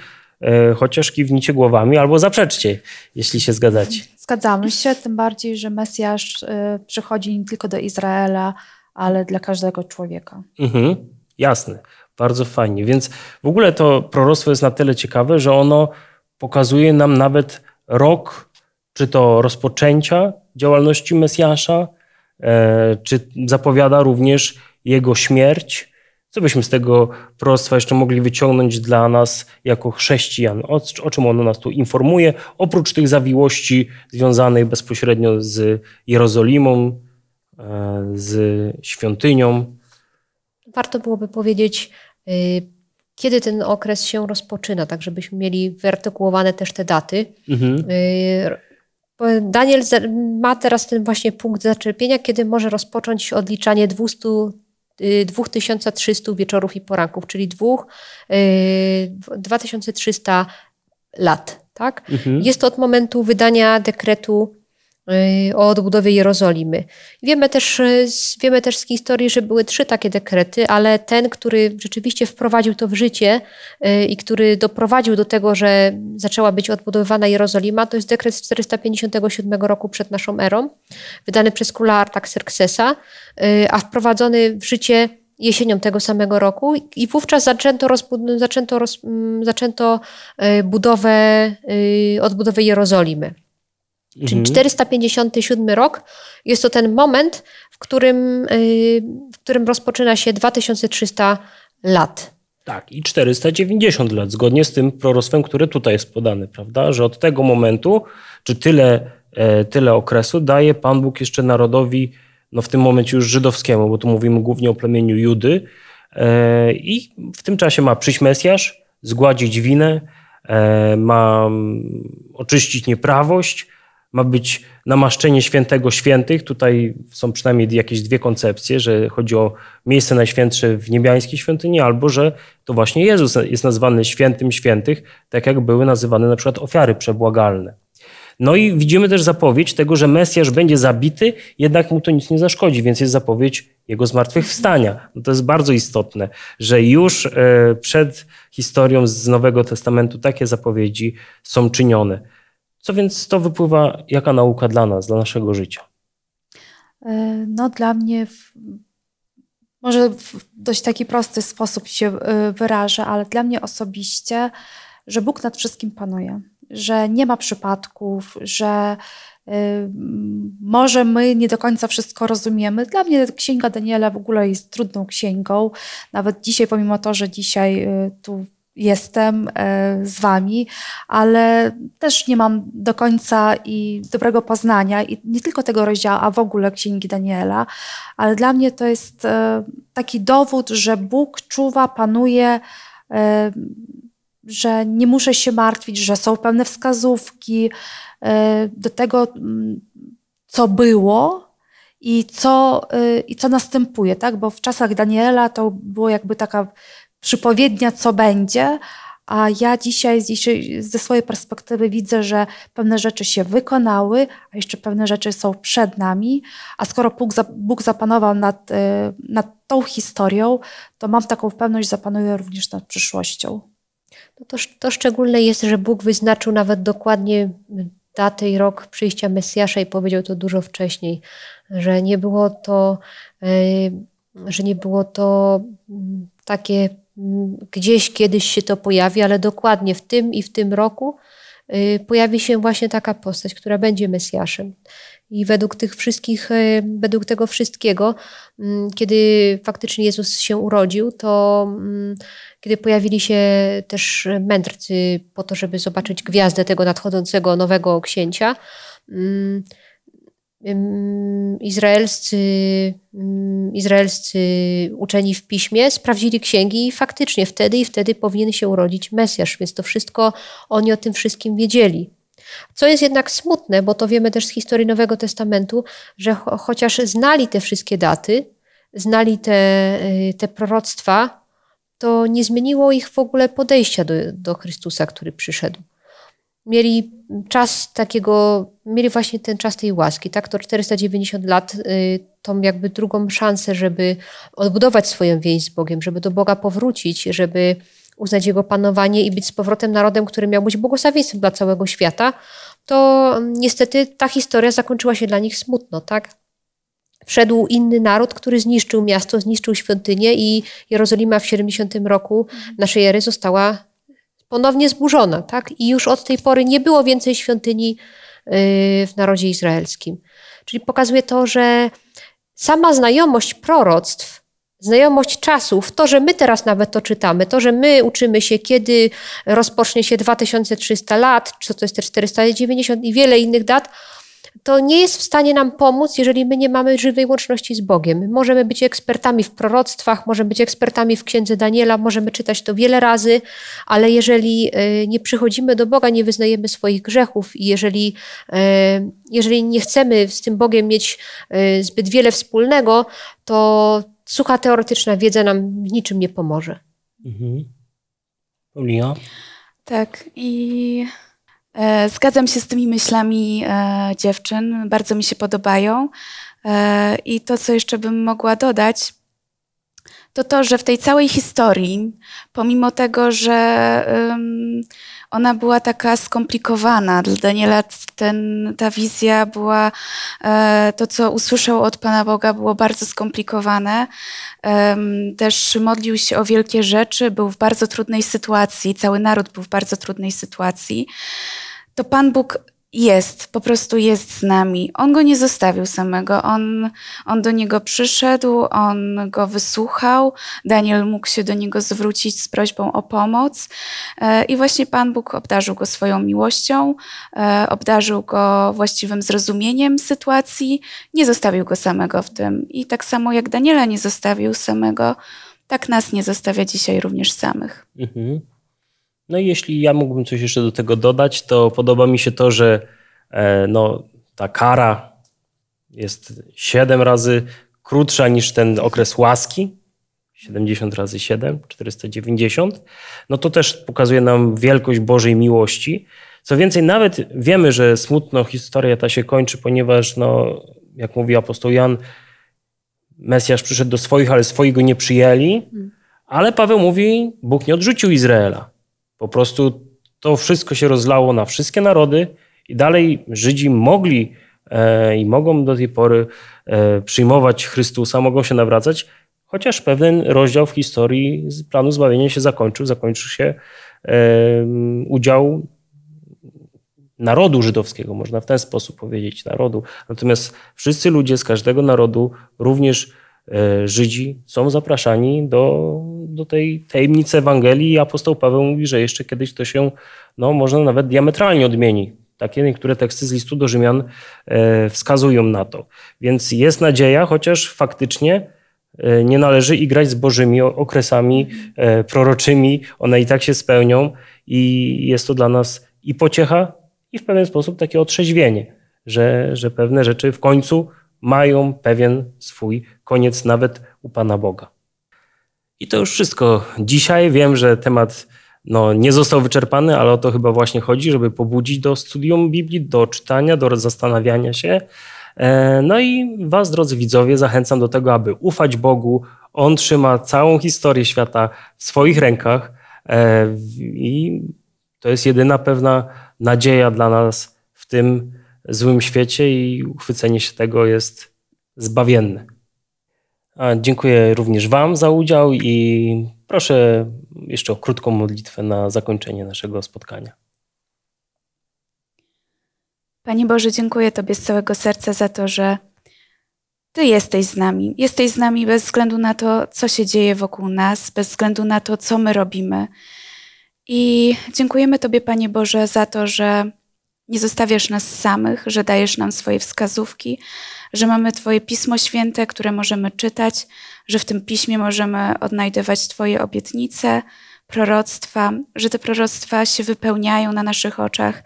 e, chociaż kiwnicie głowami albo zaprzeczcie, jeśli się zgadzacie. Zgadzamy się, tym bardziej, że Mesjasz y, przychodzi nie tylko do Izraela, ale dla każdego człowieka. Mhm, jasne, bardzo fajnie. Więc w ogóle to proroctwo jest na tyle ciekawe, że ono pokazuje nam nawet rok, czy to rozpoczęcia działalności Mesjasza, e, czy zapowiada również jego śmierć, co byśmy z tego proroctwa jeszcze mogli wyciągnąć dla nas jako chrześcijan? O, o czym ono nas tu informuje? Oprócz tych zawiłości związanych bezpośrednio z Jerozolimą, e, z świątynią. Warto byłoby powiedzieć, y, kiedy ten okres się rozpoczyna, tak żebyśmy mieli wyartykułowane też te daty. Mhm. Y, Daniel ma teraz ten właśnie punkt zaczepienia, kiedy może rozpocząć odliczanie 200 2300 y, wieczorów i poranków, czyli dwóch, 2300 y, lat. Tak? Mhm. Jest to od momentu wydania dekretu Y, o odbudowie Jerozolimy. Wiemy też, y, wiemy też z historii, że były trzy takie dekrety, ale ten, który rzeczywiście wprowadził to w życie y, i który doprowadził do tego, że zaczęła być odbudowywana Jerozolima, to jest dekret z 457 roku przed naszą erą, wydany przez króla Artaxerxesa, a wprowadzony w życie jesienią tego samego roku i wówczas zaczęto, zaczęto, zaczęto budowę, odbudowę Jerozolimy. Czyli 457 mhm. rok jest to ten moment, w którym, y, w którym rozpoczyna się 2300 lat. Tak, i 490 lat, zgodnie z tym proroctwem, które tutaj jest podane, prawda? Że od tego momentu, czy tyle, e, tyle okresu daje Pan Bóg jeszcze narodowi, no w tym momencie już żydowskiemu, bo tu mówimy głównie o plemieniu Judy. E, I w tym czasie ma przyjść Mesjasz, zgładzić winę, e, ma mm, oczyścić nieprawość, ma być namaszczenie świętego świętych. Tutaj są przynajmniej jakieś dwie koncepcje, że chodzi o miejsce najświętsze w niebiańskiej świątyni, albo że to właśnie Jezus jest nazwany świętym świętych, tak jak były nazywane na przykład ofiary przebłagalne. No i widzimy też zapowiedź tego, że Mesjasz będzie zabity, jednak mu to nic nie zaszkodzi, więc jest zapowiedź jego zmartwychwstania. No to jest bardzo istotne, że już e, przed historią z Nowego Testamentu takie zapowiedzi są czynione. Co więc to wypływa, jaka nauka dla nas, dla naszego życia? E, no, dla mnie w, może w dość taki prosty sposób się e, wyrażę, ale dla mnie osobiście, że Bóg nad wszystkim panuje, że nie ma przypadków, że e, może my nie do końca wszystko rozumiemy. Dla mnie Księga Daniela w ogóle jest trudną księgą. Nawet dzisiaj, pomimo to, że dzisiaj tu jestem e, z Wami, ale też nie mam do końca i dobrego poznania, i nie tylko tego rozdziału, a w ogóle Księgi Daniela, ale dla mnie to jest e, taki dowód, że Bóg czuwa, panuje, e, że nie muszę się martwić, że są pewne wskazówki do tego, mm, co było, i co, i co następuje, tak? Bo w czasach Daniela to było jakby taka przypowiednia, co będzie. A ja dzisiaj, dzisiaj ze swojej perspektywy widzę, że pewne rzeczy się wykonały, a jeszcze pewne rzeczy są przed nami. A skoro Bóg, Bóg zapanował nad, y, nad tą historią, to mam taką pewność, że zapanuje również nad przyszłością. No to, to szczególne jest, że Bóg wyznaczył nawet dokładnie datę i rok przyjścia Mesjasza i powiedział to dużo wcześniej, że nie było to, y, że nie było to mm, takie Gdzieś kiedyś się to pojawi, ale dokładnie w tym i w tym roku y, pojawi się właśnie taka postać, która będzie Mesjaszem. I według tych wszystkich, y, według tego wszystkiego, mm, kiedy faktycznie Jezus się urodził, to mm, kiedy pojawili się też mędrcy po to, żeby zobaczyć gwiazdę tego nadchodzącego nowego księcia, mm, izraelscy, izraelscy uczeni w piśmie sprawdzili księgi i faktycznie wtedy i wtedy powinien się urodzić Mesjasz, więc to wszystko oni o tym wszystkim wiedzieli. Co jest jednak smutne, bo to wiemy też z historii Nowego Testamentu, że cho chociaż znali te wszystkie daty, znali te, y, te proroctwa, to nie zmieniło ich w ogóle podejścia do, do Chrystusa, który przyszedł mieli czas takiego, mieli właśnie ten czas tej łaski, tak? To 490 lat, y, tą jakby drugą szansę, żeby odbudować swoją więź z Bogiem, żeby do Boga powrócić, żeby uznać Jego panowanie i być z powrotem narodem, który miał być błogosławieństwem dla całego świata, to mm, niestety ta historia zakończyła się dla nich smutno, tak? Wszedł inny naród, który zniszczył miasto, zniszczył świątynię i Jerozolima w 70 roku mhm. naszej ery została ponownie zburzona, tak? I już od tej pory nie było więcej świątyni y, w narodzie izraelskim. Czyli pokazuje to, że sama znajomość proroctw, znajomość czasów, to, że my teraz nawet to czytamy, to, że my uczymy się, kiedy rozpocznie się 2300 lat, czy to jest te 490 i wiele innych dat, to nie jest w stanie nam pomóc, jeżeli my nie mamy żywej łączności z Bogiem. Możemy być ekspertami w proroctwach, możemy być ekspertami w księdze Daniela, możemy czytać to wiele razy, ale jeżeli e, nie przychodzimy do Boga, nie wyznajemy swoich grzechów i jeżeli, e, jeżeli nie chcemy z tym Bogiem mieć e, zbyt wiele wspólnego, to sucha teoretyczna wiedza nam w niczym nie pomoże. Mhm. Tak, i E, zgadzam się z tymi myślami e, dziewczyn, bardzo mi się podobają. E, I to, co jeszcze bym mogła dodać, to to, że w tej całej historii, pomimo tego, że um, ona była taka skomplikowana, dla Daniela ten, ta wizja była, e, to co usłyszał od Pana Boga było bardzo skomplikowane. E, też modlił się o wielkie rzeczy, był w bardzo trudnej sytuacji, cały naród był w bardzo trudnej sytuacji. To Pan Bóg jest, po prostu jest z nami. On go nie zostawił samego, on, on do niego przyszedł, on go wysłuchał. Daniel mógł się do niego zwrócić z prośbą o pomoc. E, I właśnie Pan Bóg obdarzył go swoją miłością, e, obdarzył go właściwym zrozumieniem sytuacji, nie zostawił go samego w tym. I tak samo jak Daniela nie zostawił samego, tak nas nie zostawia dzisiaj również samych. Mhm. No i jeśli ja mógłbym coś jeszcze do tego dodać, to podoba mi się to, że e, no, ta kara jest 7 razy krótsza niż ten okres łaski, 70 razy 7, 490, no to też pokazuje nam wielkość Bożej miłości. Co więcej, nawet wiemy, że smutno historia ta się kończy, ponieważ, no, jak mówi apostoł Jan, Mesjasz przyszedł do swoich, ale swojego nie przyjęli. Mm. Ale Paweł mówi, Bóg nie odrzucił Izraela. Po prostu to wszystko się rozlało na wszystkie narody i dalej Żydzi mogli e, i mogą do tej pory e, przyjmować Chrystusa, mogą się nawracać, chociaż pewien rozdział w historii planu zbawienia się zakończył, zakończył się e, udział narodu żydowskiego, można w ten sposób powiedzieć, narodu. Natomiast wszyscy ludzie z każdego narodu, również E, Żydzi są zapraszani do, do tej tajemnicy Ewangelii i apostoł Paweł mówi, że jeszcze kiedyś to się no, można nawet diametralnie odmieni. Takie niektóre teksty z listu do Rzymian e, wskazują na to. Więc jest nadzieja, chociaż faktycznie e, nie należy igrać z bożymi okresami proroczymi. One i tak się spełnią i jest to dla nas i pociecha, i w pewien sposób takie otrzeźwienie, że, że pewne rzeczy w końcu mają pewien swój koniec nawet u Pana Boga. I to już wszystko dzisiaj. Wiem, że temat no, nie został wyczerpany, ale o to chyba właśnie chodzi, żeby pobudzić do studium Biblii, do czytania, do zastanawiania się. E, no i Was, drodzy widzowie, zachęcam do tego, aby ufać Bogu. On trzyma całą historię świata w swoich rękach e, i to jest jedyna pewna nadzieja dla nas w tym złym świecie i uchwycenie się tego jest zbawienne dziękuję również Wam za udział i proszę jeszcze o krótką modlitwę na zakończenie naszego spotkania. Panie Boże, dziękuję Tobie z całego serca za to, że Ty jesteś z nami. Jesteś z nami bez względu na to, co się dzieje wokół nas, bez względu na to, co my robimy. I dziękujemy Tobie, Panie Boże, za to, że nie zostawiasz nas samych, że dajesz nam swoje wskazówki, że mamy Twoje Pismo Święte, które możemy czytać, że w tym Piśmie możemy odnajdywać Twoje obietnice, proroctwa, że te proroctwa się wypełniają na naszych oczach.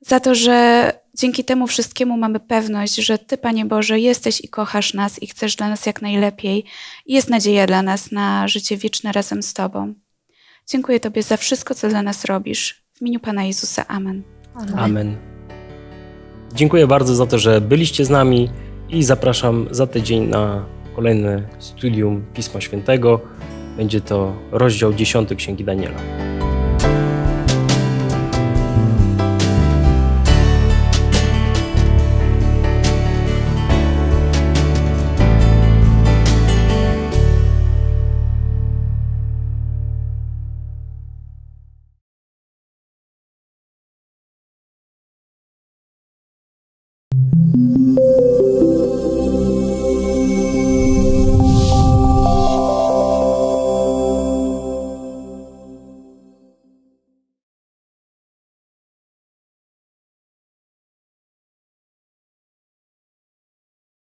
Za to, że dzięki temu wszystkiemu mamy pewność, że Ty, Panie Boże, jesteś i kochasz nas i chcesz dla nas jak najlepiej. I jest nadzieja dla nas na życie wieczne razem z Tobą. Dziękuję Tobie za wszystko, co dla nas robisz. W imieniu Pana Jezusa. Amen. Amen. Dziękuję bardzo za to, że byliście z nami i zapraszam za tydzień na kolejne studium Pisma Świętego. Będzie to rozdział 10 Księgi Daniela.